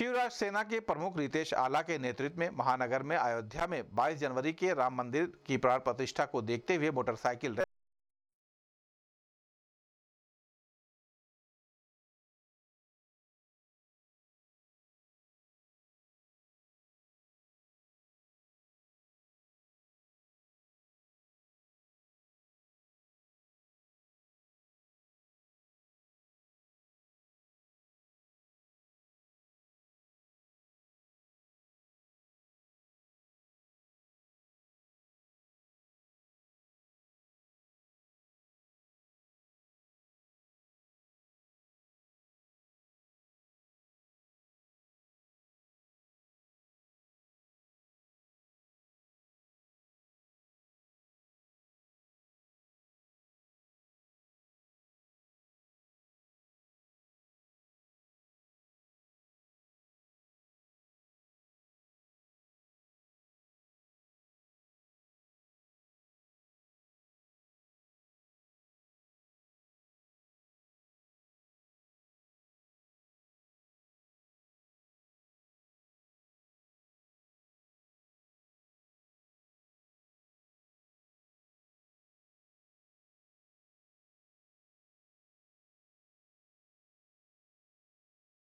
शिवराज सेना के प्रमुख रितेश आला के नेतृत्व में महानगर में अयोध्या में 22 जनवरी के राम मंदिर की प्राण प्रतिष्ठा को देखते हुए मोटरसाइकिल